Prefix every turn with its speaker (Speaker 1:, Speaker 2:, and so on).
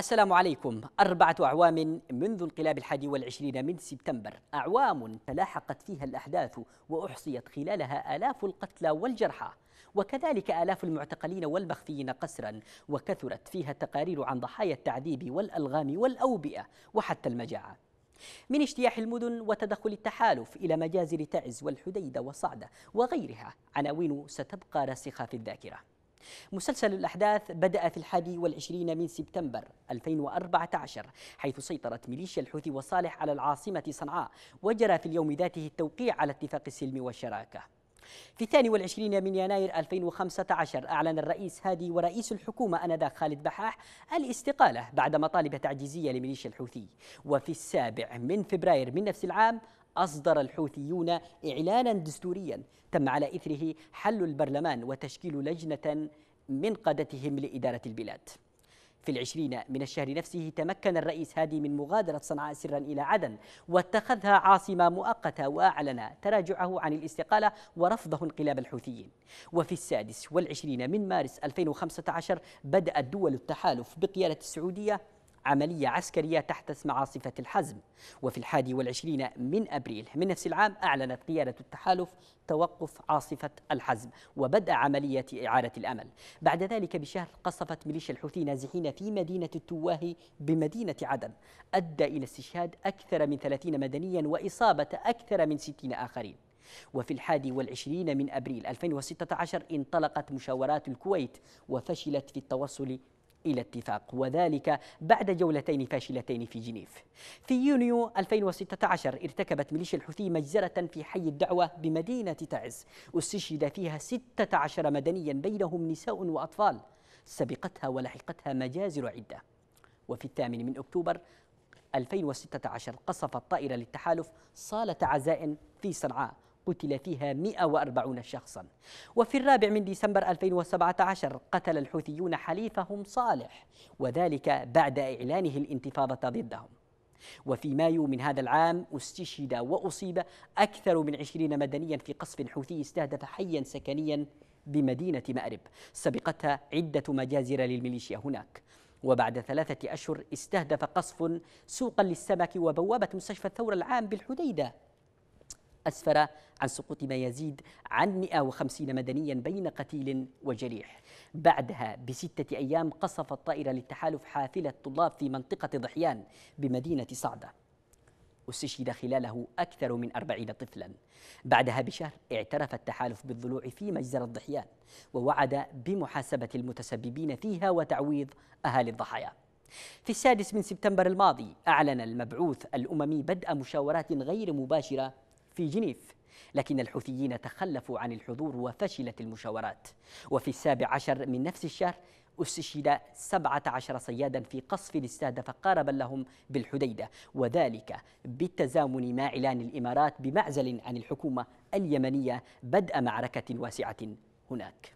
Speaker 1: السلام عليكم أربعة أعوام منذ انقلاب الحادي والعشرين من سبتمبر أعوام تلاحقت فيها الأحداث وأحصيت خلالها آلاف القتلى والجرحى وكذلك آلاف المعتقلين والمخفيين قسرا وكثرت فيها التقارير عن ضحايا التعذيب والألغام والأوبئة وحتى المجاعة من اجتياح المدن وتدخل التحالف إلى مجازر تعز والحديدة وصعدة وغيرها عناوين ستبقى راسخة في الذاكرة مسلسل الأحداث بدأ في الحادي والعشرين من سبتمبر 2014 حيث سيطرت ميليشيا الحوثي وصالح على العاصمة صنعاء وجرى في اليوم ذاته التوقيع على اتفاق السلم والشراكة في الثاني والعشرين من يناير 2015 أعلن الرئيس هادي ورئيس الحكومة أنذاك خالد بحاح الاستقالة بعد مطالب تعجيزية لميليشيا الحوثي وفي السابع من فبراير من نفس العام أصدر الحوثيون إعلانا دستوريا تم على إثره حل البرلمان وتشكيل لجنة من قادتهم لإدارة البلاد في العشرين من الشهر نفسه تمكن الرئيس هادي من مغادرة صنعاء سرا إلى عدن واتخذها عاصمة مؤقتة وأعلن تراجعه عن الاستقالة ورفضه انقلاب الحوثيين وفي السادس والعشرين من مارس 2015 بدأت دول التحالف بقيادة السعودية عملية عسكرية تحت اسم عاصفة الحزم وفي الحادي والعشرين من أبريل من نفس العام أعلنت قيادة التحالف توقف عاصفة الحزم وبدأ عملية إعادة الأمل بعد ذلك بشهر قصفت ميليشيا الحوثي نازحين في مدينة التواهي بمدينة عدن أدى إلى استشهاد أكثر من 30 مدنيا وإصابة أكثر من 60 آخرين وفي الحادي والعشرين من أبريل 2016 انطلقت مشاورات الكويت وفشلت في التوصل إلى اتفاق وذلك بعد جولتين فاشلتين في جنيف في يونيو 2016 ارتكبت ميليشيا الحوثي مجزرة في حي الدعوة بمدينة تعز استشهد فيها 16 مدنيا بينهم نساء وأطفال سبقتها ولحقتها مجازر عدة وفي الثامن من أكتوبر 2016 قصفت طائرة للتحالف صالة عزاء في صنعاء قتل فيها 140 شخصا وفي الرابع من ديسمبر 2017 قتل الحوثيون حليفهم صالح وذلك بعد إعلانه الانتفاضة ضدهم وفي مايو من هذا العام استشهد وأصيب أكثر من عشرين مدنيا في قصف حوثي استهدف حيا سكنيا بمدينة مأرب سبقتها عدة مجازر للميليشيا هناك وبعد ثلاثة أشهر استهدف قصف سوقا للسمك وبوابة مستشفى الثورة العام بالحديدة أسفر عن سقوط ما يزيد عن 150 مدنيا بين قتيل وجريح بعدها بستة أيام قصفت طائرة للتحالف حافلة طلاب في منطقة ضحيان بمدينة صعدة استشهد خلاله أكثر من أربعين طفلا بعدها بشهر اعترف التحالف بالضلوع في مجزرة ضحيان ووعد بمحاسبة المتسببين فيها وتعويض أهالي الضحايا في السادس من سبتمبر الماضي أعلن المبعوث الأممي بدء مشاورات غير مباشرة في جنيف لكن الحوثيين تخلفوا عن الحضور وفشلت المشاورات وفي السابع عشر من نفس الشهر استشهد 17 صيادا في قصف استهدف قاربا لهم بالحديدة وذلك بالتزامن مع إعلان الإمارات بمعزل عن الحكومة اليمنية بدء معركة واسعة هناك